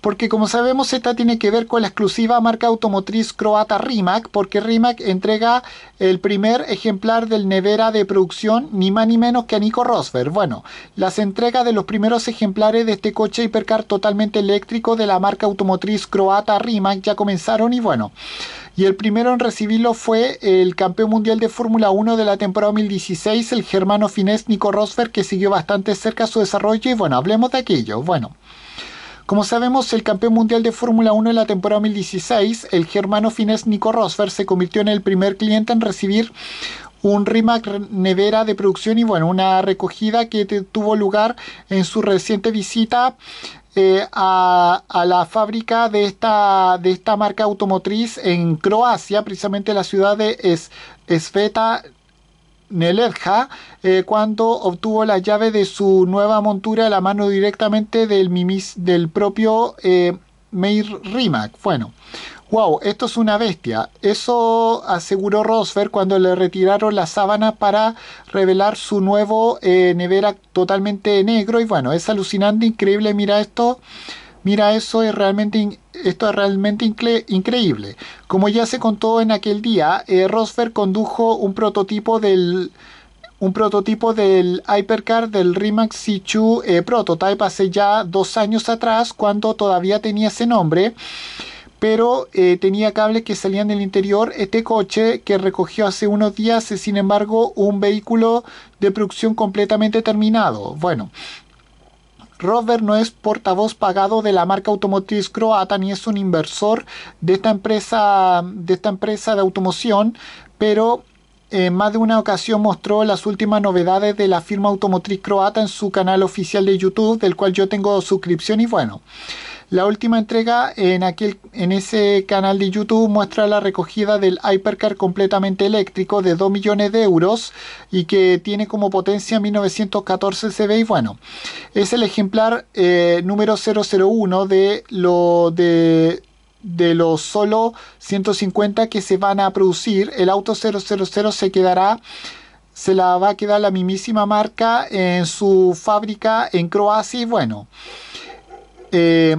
porque como sabemos esta tiene que ver con la exclusiva marca automotriz croata Rimac, porque Rimac entrega el primer ejemplar del Nevera de producción ni más ni menos que a Nico Rosberg. Bueno, las entregas de los primeros ejemplares de este coche hipercar totalmente eléctrico de la marca automotriz croata Rimac ya comenzaron y bueno, y el primero en recibirlo fue el campeón mundial de Fórmula 1 de la temporada 2016, el germano finés Nico Rosberg, que siguió bastante cerca su desarrollo y bueno, hablemos de aquello. Bueno. Como sabemos, el campeón mundial de Fórmula 1 en la temporada 2016, el germano finés Nico Rosberg, se convirtió en el primer cliente en recibir un rimac nevera de producción y bueno, una recogida que tuvo lugar en su reciente visita eh, a, la fábrica de esta, de esta marca automotriz en Croacia, precisamente la ciudad de es, Sveta Neleja eh, cuando obtuvo la llave de su nueva montura a la mano directamente del, del propio eh, Meir Rimac. Bueno, wow, esto es una bestia. Eso aseguró Rosfer cuando le retiraron la sábana para revelar su nuevo eh, nevera totalmente negro. Y bueno, es alucinante, increíble. Mira esto. Mira, eso es realmente, esto es realmente increíble. Como ya se contó en aquel día, eh, Rosfer condujo un prototipo del un prototipo del Hypercar del Rimac Sichu eh, Prototype hace ya dos años atrás, cuando todavía tenía ese nombre, pero eh, tenía cables que salían del interior. Este coche que recogió hace unos días es, sin embargo, un vehículo de producción completamente terminado. Bueno, Robert no es portavoz pagado de la marca automotriz croata ni es un inversor de esta empresa de, esta empresa de automoción, pero en eh, más de una ocasión mostró las últimas novedades de la firma automotriz croata en su canal oficial de YouTube, del cual yo tengo suscripción y bueno. La última entrega en, aquel, en ese canal de YouTube muestra la recogida del Hypercar completamente eléctrico de 2 millones de euros y que tiene como potencia 1914 CV y bueno, es el ejemplar eh, número 001 de lo de de los solo 150 que se van a producir, el auto 000 se quedará se la va a quedar la mismísima marca en su fábrica en Croacia y bueno eh,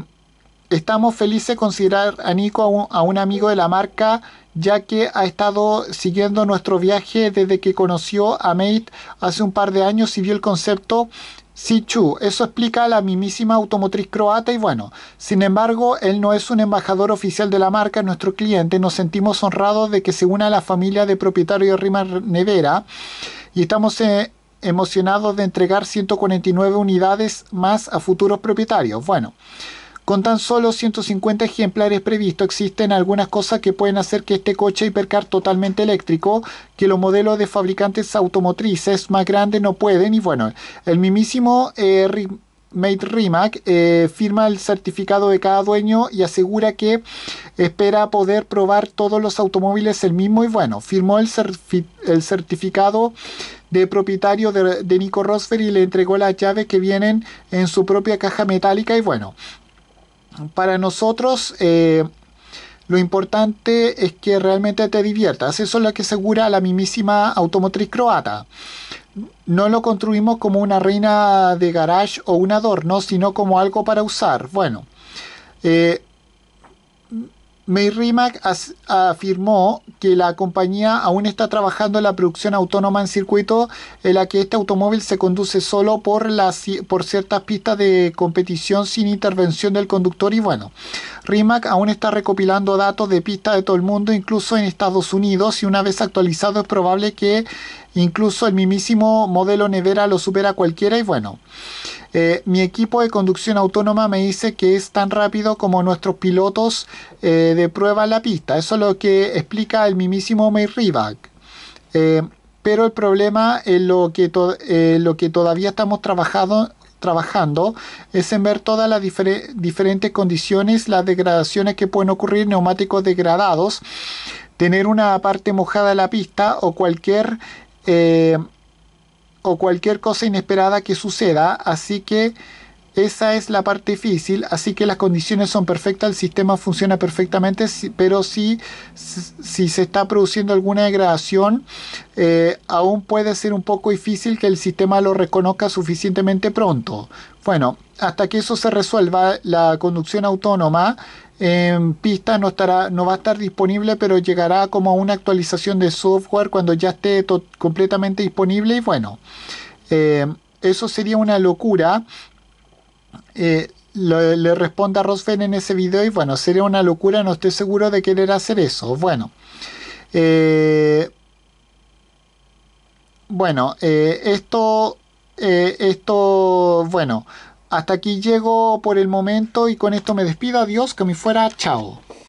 estamos felices de considerar a Nico a un, amigo de la marca, ya que ha estado siguiendo nuestro viaje desde que conoció a Mate hace un par de años y vio el concepto Sichu. Eso explica a la mismísima automotriz croata y bueno, sin embargo, él no es un embajador oficial de la marca, es nuestro cliente. Nos sentimos honrados de que se una a la familia de propietario Rima Nevera y estamos eh, emocionados de entregar 149 unidades más a futuros propietarios. Bueno. Con tan solo 150 ejemplares previstos existen algunas cosas que pueden hacer que este coche hipercar totalmente eléctrico, que los modelos de fabricantes automotrices más grandes no pueden, y bueno, el mismísimo... Eh, Mate Rimac eh, firma el certificado de cada dueño y asegura que espera poder probar todos los automóviles el mismo y bueno, firmó el, certificado de propietario de, de Nico Rosfer y le entregó las llaves que vienen en su propia caja metálica y bueno, para nosotros eh, lo importante es que realmente te diviertas. Eso es lo que asegura la mismísima automotriz croata. No lo construimos como una reina de garage o un adorno, sino como algo para usar. Bueno, eh, Rimac afirmó que la compañía aún está trabajando en la producción autónoma en circuito en la que este automóvil se conduce solo por, por ciertas pistas de competición sin intervención del conductor y bueno, Rimac aún está recopilando datos de pistas de todo el mundo, incluso en Estados Unidos y una vez actualizado es probable que incluso el mismísimo modelo Nevera lo supera cualquiera y bueno. Eh, mi equipo de conducción autónoma me dice que es tan rápido como nuestros pilotos eh, de prueba en la pista. Eso es lo que explica el mismísimo May Rivak. Eh, pero el problema es lo que, todavía estamos trabajando, es en ver todas las diferentes condiciones, las degradaciones que pueden ocurrir, neumáticos degradados, tener una parte mojada en la pista o cualquier o cualquier cosa inesperada que suceda. Así que esa es la parte difícil, así que las condiciones son perfectas, el sistema funciona perfectamente, pero si, si se está produciendo alguna degradación, eh, aún puede ser un poco difícil que el sistema lo reconozca suficientemente pronto. Bueno, hasta que eso se resuelva, la conducción autónoma en pista no, estará, no va a estar disponible, pero llegará como una actualización de software cuando ya esté completamente disponible y bueno. Eh, eso sería una locura eh, le responda a Rosfen en ese video y bueno, sería una locura, no estoy seguro de querer hacer eso. Bueno, eh, bueno, eh, esto, esto, bueno, hasta aquí llego por el momento y con esto me despido, adiós, que me fuera, chao.